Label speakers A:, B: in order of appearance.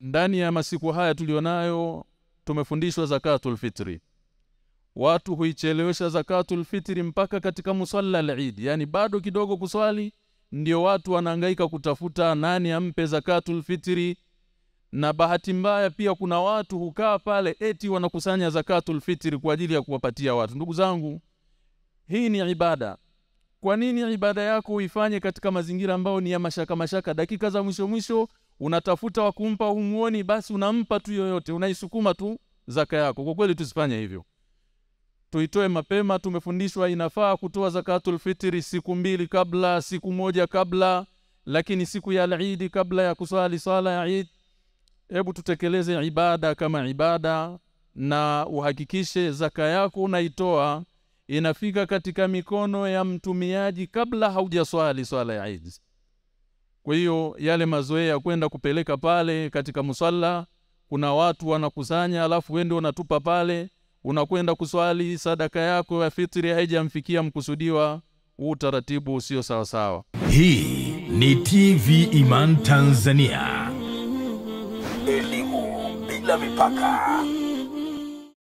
A: ndani ya masiku haya tulionayo tumefundishwa zakatul fitri watu huichelewesha zakatul fitri mpaka katika musalla al-Eid yani bado kidogo kuswali ndio watu wanahangaika kutafuta nani ampe zakatul fitri na bahati mbaya pia kuna watu hukaa pale eti wanakusanya zakatul fitri kwa ajili ya kuwapatia watu ndugu zangu hii ni ibada kwa nini ibada yako uifanye katika mazingira ambayo ni ya mashaka mashaka dakika za mwisho mwisho unatafuta wa kumpa umuoni basi unampa tu yoyote unaisukuma tu zaka yako kwa kweli tusifanye hivyo tuitoe mapema tumefundishwa inafaa kutoa zakatul fitri siku mbili kabla siku moja kabla lakini siku ya Eid kabla ya kuswali sala ya Eid hebu tutekeleze ibada kama ibada na uhakikishe zaka yako unaitoa inafika katika mikono ya mtumiaji kabla haujaswali swala ya Eid kwa hiyo yale mazoea ya kwenda kupeleka pale katika musalla kuna watu wanakusanya alafu wewe ndio unatupa pale unakwenda kuswali sadaka yako ya fitri haijamfikia mkusudiwa huu utaratibu usio sawasawa
B: hii ni tv iman tanzania elimu bila mipaka